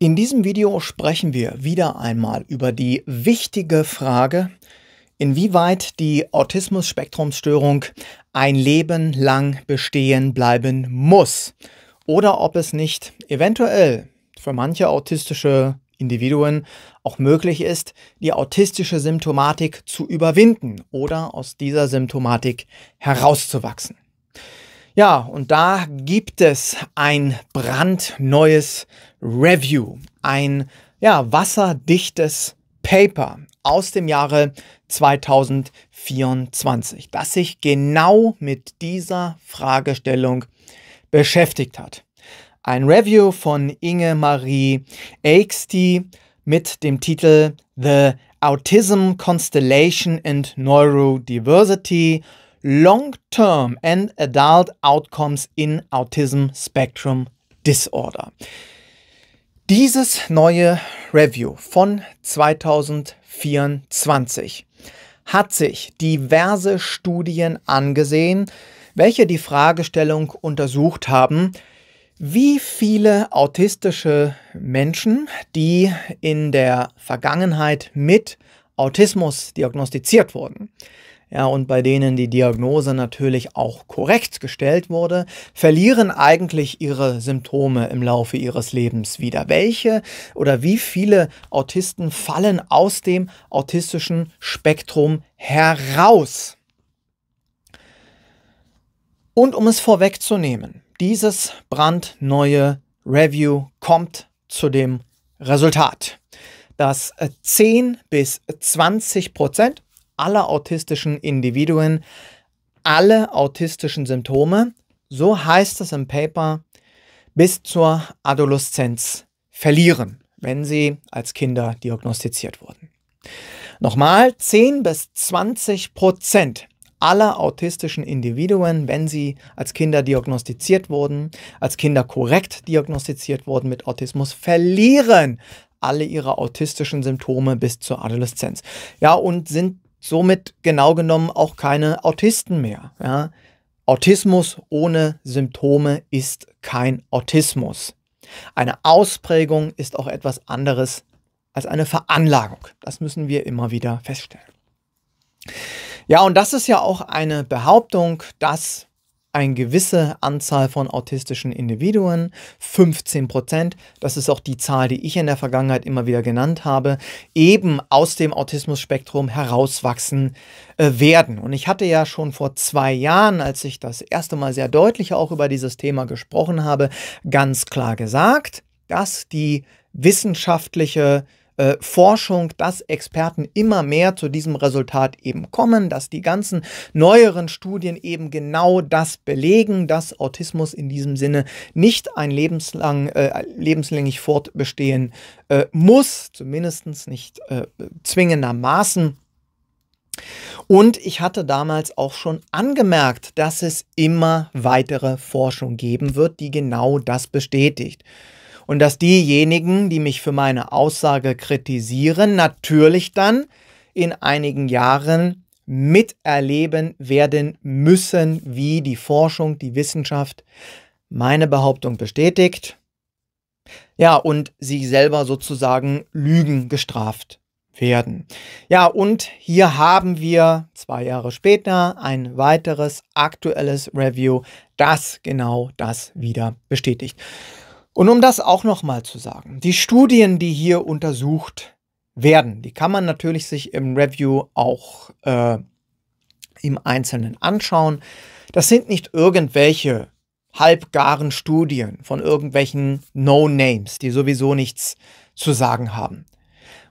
In diesem Video sprechen wir wieder einmal über die wichtige Frage, inwieweit die Autismus-Spektrumsstörung ein Leben lang bestehen bleiben muss oder ob es nicht eventuell für manche autistische Individuen auch möglich ist, die autistische Symptomatik zu überwinden oder aus dieser Symptomatik herauszuwachsen. Ja, und da gibt es ein brandneues Review, ein ja, wasserdichtes Paper aus dem Jahre 2024, das sich genau mit dieser Fragestellung beschäftigt hat. Ein Review von Inge Marie Aixti mit dem Titel The Autism Constellation and Neurodiversity – Long-Term and Adult Outcomes in Autism Spectrum Disorder. Dieses neue Review von 2024 hat sich diverse Studien angesehen, welche die Fragestellung untersucht haben, wie viele autistische Menschen, die in der Vergangenheit mit Autismus diagnostiziert wurden, ja, und bei denen die Diagnose natürlich auch korrekt gestellt wurde, verlieren eigentlich ihre Symptome im Laufe ihres Lebens wieder. Welche oder wie viele Autisten fallen aus dem autistischen Spektrum heraus? Und um es vorwegzunehmen, dieses brandneue Review kommt zu dem Resultat, dass 10 bis 20 Prozent aller autistischen Individuen alle autistischen Symptome, so heißt es im Paper, bis zur Adoleszenz verlieren, wenn sie als Kinder diagnostiziert wurden. Nochmal, 10 bis 20 Prozent aller autistischen Individuen, wenn sie als Kinder diagnostiziert wurden, als Kinder korrekt diagnostiziert wurden mit Autismus, verlieren alle ihre autistischen Symptome bis zur Adoleszenz. Ja, und sind somit genau genommen auch keine Autisten mehr. Ja? Autismus ohne Symptome ist kein Autismus. Eine Ausprägung ist auch etwas anderes als eine Veranlagung. Das müssen wir immer wieder feststellen. Ja, und das ist ja auch eine Behauptung, dass eine gewisse Anzahl von autistischen Individuen, 15 Prozent, das ist auch die Zahl, die ich in der Vergangenheit immer wieder genannt habe, eben aus dem Autismus-Spektrum herauswachsen äh, werden. Und ich hatte ja schon vor zwei Jahren, als ich das erste Mal sehr deutlich auch über dieses Thema gesprochen habe, ganz klar gesagt, dass die wissenschaftliche äh, Forschung, dass Experten immer mehr zu diesem Resultat eben kommen, dass die ganzen neueren Studien eben genau das belegen, dass Autismus in diesem Sinne nicht ein lebenslang, äh, lebenslänglich fortbestehen äh, muss, zumindest nicht äh, zwingendermaßen. Und ich hatte damals auch schon angemerkt, dass es immer weitere Forschung geben wird, die genau das bestätigt. Und dass diejenigen, die mich für meine Aussage kritisieren, natürlich dann in einigen Jahren miterleben werden müssen, wie die Forschung, die Wissenschaft meine Behauptung bestätigt. Ja, und sie selber sozusagen Lügen gestraft werden. Ja, und hier haben wir zwei Jahre später ein weiteres aktuelles Review, das genau das wieder bestätigt. Und um das auch nochmal zu sagen, die Studien, die hier untersucht werden, die kann man natürlich sich im Review auch äh, im Einzelnen anschauen. Das sind nicht irgendwelche halbgaren Studien von irgendwelchen No-Names, die sowieso nichts zu sagen haben.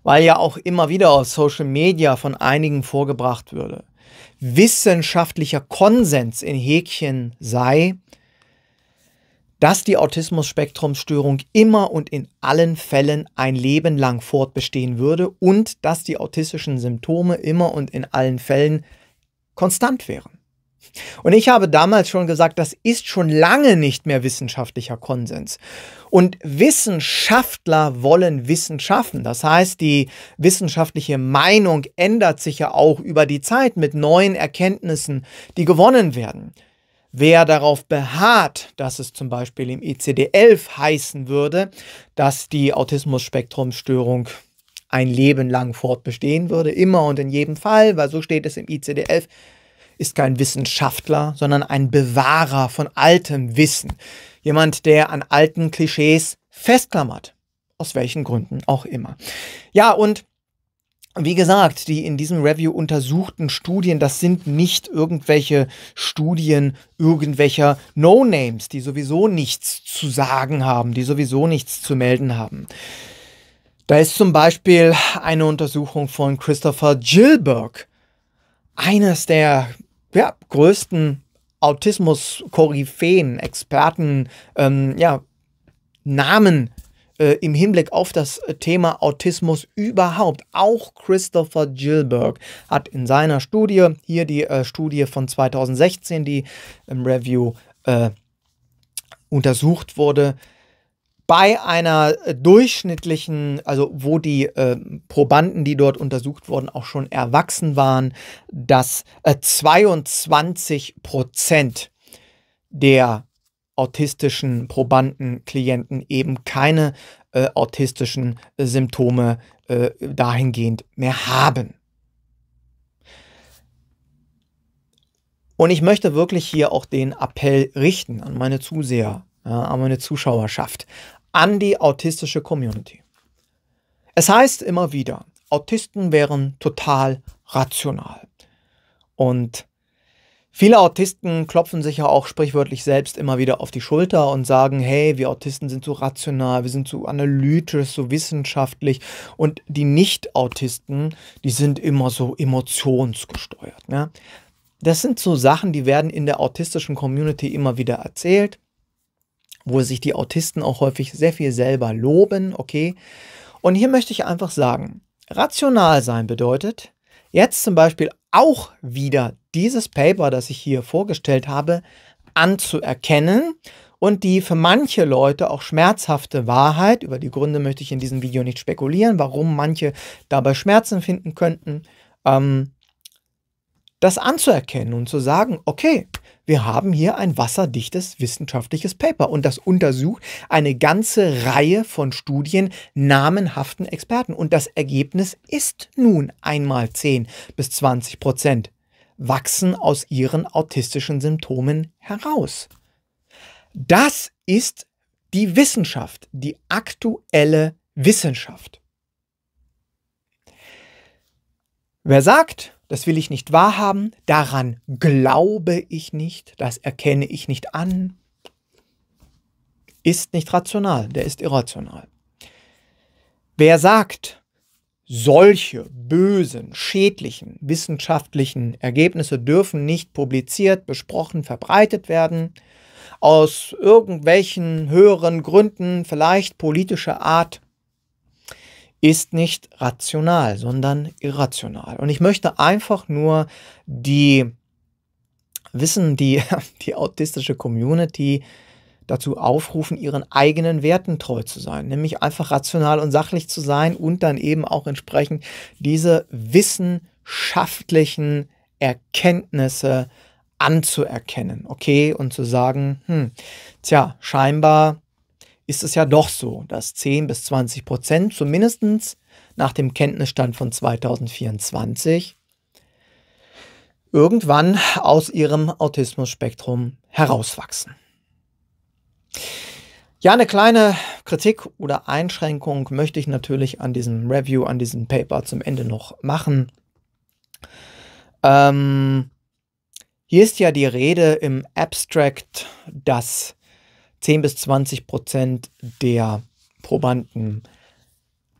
Weil ja auch immer wieder aus Social Media von einigen vorgebracht würde. Wissenschaftlicher Konsens in Häkchen sei, dass die Autismus-Spektrum-Störung immer und in allen Fällen ein Leben lang fortbestehen würde und dass die autistischen Symptome immer und in allen Fällen konstant wären. Und ich habe damals schon gesagt, das ist schon lange nicht mehr wissenschaftlicher Konsens. Und Wissenschaftler wollen Wissen schaffen. Das heißt, die wissenschaftliche Meinung ändert sich ja auch über die Zeit mit neuen Erkenntnissen, die gewonnen werden. Wer darauf beharrt, dass es zum Beispiel im ICD-11 heißen würde, dass die Autismus-Spektrum-Störung ein Leben lang fortbestehen würde, immer und in jedem Fall, weil so steht es im ICD-11, ist kein Wissenschaftler, sondern ein Bewahrer von altem Wissen. Jemand, der an alten Klischees festklammert. Aus welchen Gründen auch immer. Ja, und wie gesagt, die in diesem Review untersuchten Studien, das sind nicht irgendwelche Studien irgendwelcher No-Names, die sowieso nichts zu sagen haben, die sowieso nichts zu melden haben. Da ist zum Beispiel eine Untersuchung von Christopher Gilberg, eines der ja, größten Autismus-Koryphäen, Experten, ähm, ja, Namen äh, im Hinblick auf das äh, Thema Autismus überhaupt. Auch Christopher Gilberg hat in seiner Studie, hier die äh, Studie von 2016, die im Review äh, untersucht wurde, bei einer äh, durchschnittlichen, also wo die äh, Probanden, die dort untersucht wurden, auch schon erwachsen waren, dass äh, 22 Prozent der autistischen Probanden, Klienten eben keine äh, autistischen äh, Symptome äh, dahingehend mehr haben. Und ich möchte wirklich hier auch den Appell richten an meine Zuseher, ja, an meine Zuschauerschaft, an die autistische Community. Es heißt immer wieder, Autisten wären total rational. Und Viele Autisten klopfen sich ja auch sprichwörtlich selbst immer wieder auf die Schulter und sagen, hey, wir Autisten sind so rational, wir sind so analytisch, so wissenschaftlich. Und die Nicht-Autisten, die sind immer so emotionsgesteuert. Ne? Das sind so Sachen, die werden in der autistischen Community immer wieder erzählt, wo sich die Autisten auch häufig sehr viel selber loben, okay? Und hier möchte ich einfach sagen, rational sein bedeutet, jetzt zum Beispiel auch wieder dieses Paper, das ich hier vorgestellt habe, anzuerkennen und die für manche Leute auch schmerzhafte Wahrheit, über die Gründe möchte ich in diesem Video nicht spekulieren, warum manche dabei Schmerzen finden könnten, ähm, das anzuerkennen und zu sagen, okay, wir haben hier ein wasserdichtes wissenschaftliches Paper und das untersucht eine ganze Reihe von Studien namenhaften Experten und das Ergebnis ist nun einmal 10 bis 20 Prozent wachsen aus ihren autistischen Symptomen heraus. Das ist die Wissenschaft, die aktuelle Wissenschaft. Wer sagt, das will ich nicht wahrhaben, daran glaube ich nicht, das erkenne ich nicht an, ist nicht rational, der ist irrational. Wer sagt, solche bösen, schädlichen wissenschaftlichen Ergebnisse dürfen nicht publiziert, besprochen, verbreitet werden. Aus irgendwelchen höheren Gründen, vielleicht politischer Art, ist nicht rational, sondern irrational. Und ich möchte einfach nur die Wissen, die, die autistische Community dazu aufrufen, ihren eigenen Werten treu zu sein, nämlich einfach rational und sachlich zu sein und dann eben auch entsprechend diese wissenschaftlichen Erkenntnisse anzuerkennen, okay, und zu sagen, hm, tja, scheinbar ist es ja doch so, dass 10 bis 20 Prozent zumindest nach dem Kenntnisstand von 2024 irgendwann aus ihrem Autismus-Spektrum herauswachsen. Ja, eine kleine Kritik oder Einschränkung möchte ich natürlich an diesem Review, an diesem Paper zum Ende noch machen. Ähm, hier ist ja die Rede im Abstract, dass 10 bis 20 Prozent der Probanden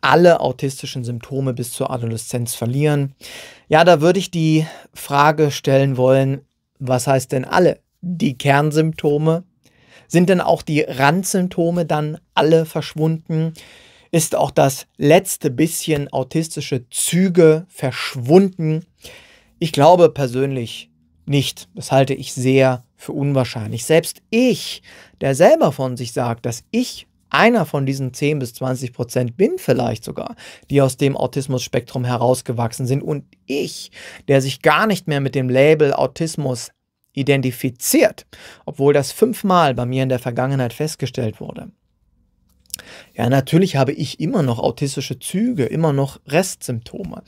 alle autistischen Symptome bis zur Adoleszenz verlieren. Ja, da würde ich die Frage stellen wollen, was heißt denn alle? Die Kernsymptome, sind denn auch die Randsymptome dann alle verschwunden? Ist auch das letzte bisschen autistische Züge verschwunden? Ich glaube persönlich nicht. Das halte ich sehr für unwahrscheinlich. Selbst ich, der selber von sich sagt, dass ich einer von diesen 10 bis 20 Prozent bin vielleicht sogar, die aus dem Autismus-Spektrum herausgewachsen sind und ich, der sich gar nicht mehr mit dem Label Autismus identifiziert, obwohl das fünfmal bei mir in der Vergangenheit festgestellt wurde. Ja, natürlich habe ich immer noch autistische Züge, immer noch Restsymptome.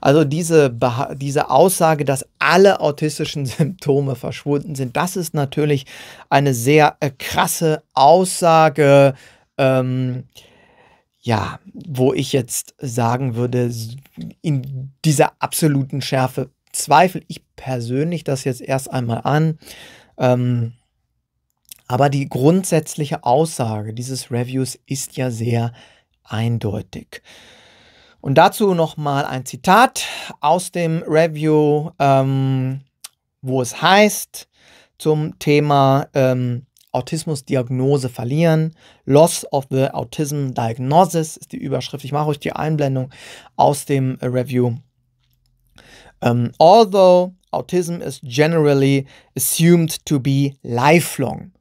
Also diese, diese Aussage, dass alle autistischen Symptome verschwunden sind, das ist natürlich eine sehr äh, krasse Aussage, ähm, ja, wo ich jetzt sagen würde, in dieser absoluten Schärfe zweifle ich persönlich das jetzt erst einmal an. Ähm, aber die grundsätzliche Aussage dieses Reviews ist ja sehr eindeutig. Und dazu nochmal ein Zitat aus dem Review, ähm, wo es heißt zum Thema ähm, Autismusdiagnose verlieren. Loss of the Autism Diagnosis ist die Überschrift. Ich mache euch die Einblendung aus dem Review. Um, ähm, although autism is generally assumed to be lifelong,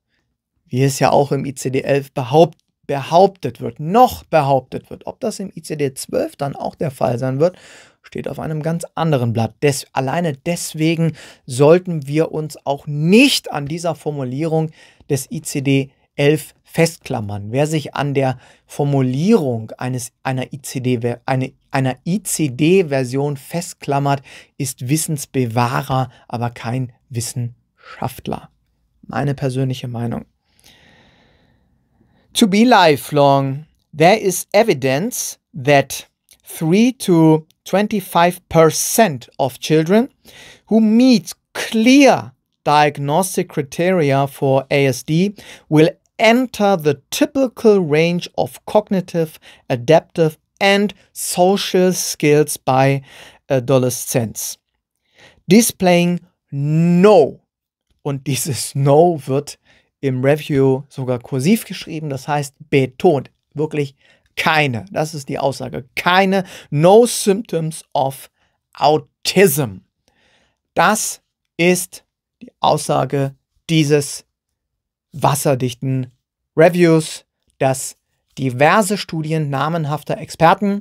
wie es ja auch im ICD-11 behaupt, behauptet wird, noch behauptet wird. Ob das im ICD-12 dann auch der Fall sein wird, steht auf einem ganz anderen Blatt. Des, alleine deswegen sollten wir uns auch nicht an dieser Formulierung des ICD 11 festklammern. Wer sich an der Formulierung eines, einer icd eine, einer ICD -Version festklammert, ist Wissensbewahrer, aber kein Wissenschaftler. Meine persönliche Meinung. To be lifelong, there is evidence that 3 to 25% of children who meet clear diagnostic criteria for ASD will enter the typical range of cognitive, adaptive and social skills by adolescents. Displaying no. Und dieses no wird im Review sogar kursiv geschrieben, das heißt betont, wirklich keine, das ist die Aussage, keine no symptoms of autism. Das ist die Aussage dieses wasserdichten Reviews, das diverse Studien namenhafter Experten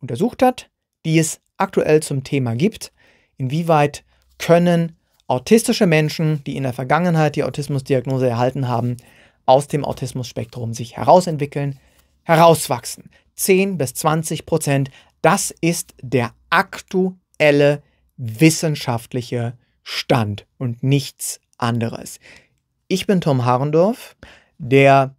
untersucht hat, die es aktuell zum Thema gibt. Inwieweit können autistische Menschen, die in der Vergangenheit die Autismusdiagnose erhalten haben, aus dem Autismus-Spektrum sich herausentwickeln, herauswachsen? 10 bis 20 Prozent, das ist der aktuelle wissenschaftliche Stand und nichts anderes. Ich bin Tom Harendorf, der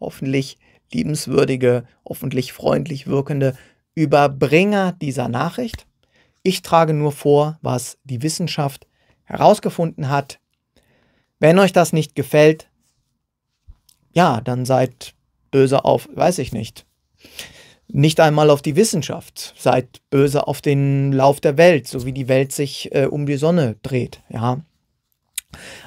hoffentlich liebenswürdige, hoffentlich freundlich wirkende Überbringer dieser Nachricht. Ich trage nur vor, was die Wissenschaft herausgefunden hat. Wenn euch das nicht gefällt, ja, dann seid böse auf, weiß ich nicht. Nicht einmal auf die Wissenschaft, seid böse auf den Lauf der Welt, so wie die Welt sich äh, um die Sonne dreht, ja.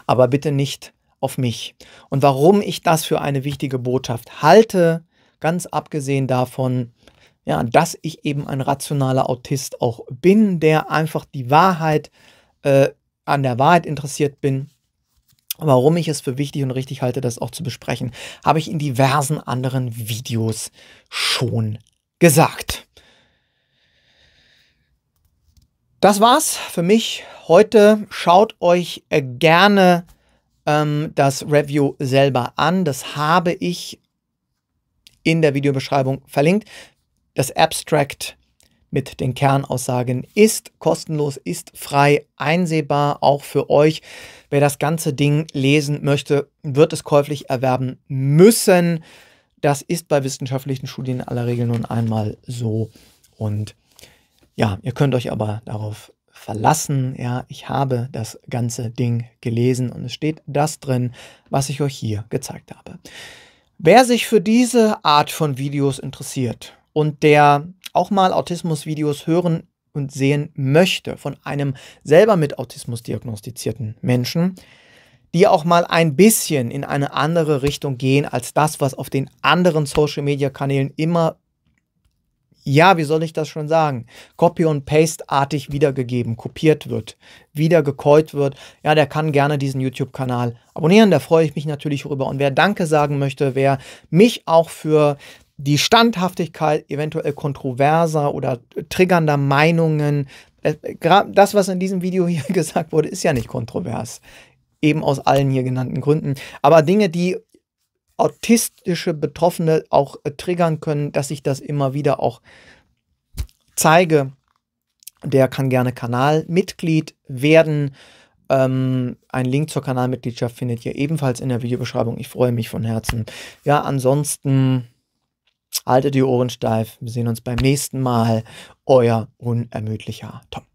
Aber bitte nicht auf mich. Und warum ich das für eine wichtige Botschaft halte, ganz abgesehen davon, ja, dass ich eben ein rationaler Autist auch bin, der einfach die Wahrheit äh, an der Wahrheit interessiert bin. Warum ich es für wichtig und richtig halte, das auch zu besprechen, habe ich in diversen anderen Videos schon gesagt. Das war's für mich heute. Schaut euch äh, gerne an ähm, das Review selber an. Das habe ich in der Videobeschreibung verlinkt. Das Abstract mit den Kernaussagen ist kostenlos, ist frei einsehbar, auch für euch. Wer das ganze Ding lesen möchte, wird es käuflich erwerben müssen. Das ist bei wissenschaftlichen Studien in aller Regel nun einmal so. Und ja, ihr könnt euch aber darauf verlassen. Ja, ich habe das ganze Ding gelesen und es steht das drin, was ich euch hier gezeigt habe. Wer sich für diese Art von Videos interessiert und der auch mal Autismus-Videos hören und sehen möchte von einem selber mit Autismus diagnostizierten Menschen, die auch mal ein bisschen in eine andere Richtung gehen als das, was auf den anderen Social-Media-Kanälen immer ja, wie soll ich das schon sagen, Copy- und Paste-artig wiedergegeben, kopiert wird, wieder wird, ja, der kann gerne diesen YouTube-Kanal abonnieren. Da freue ich mich natürlich rüber. Und wer Danke sagen möchte, wer mich auch für die Standhaftigkeit eventuell kontroverser oder triggernder Meinungen, äh, das, was in diesem Video hier gesagt wurde, ist ja nicht kontrovers eben aus allen hier genannten Gründen. Aber Dinge, die autistische Betroffene auch äh, triggern können, dass ich das immer wieder auch zeige. Der kann gerne Kanalmitglied werden. Ähm, ein Link zur Kanalmitgliedschaft findet ihr ebenfalls in der Videobeschreibung. Ich freue mich von Herzen. Ja, ansonsten haltet die Ohren steif. Wir sehen uns beim nächsten Mal. Euer unermüdlicher Tom.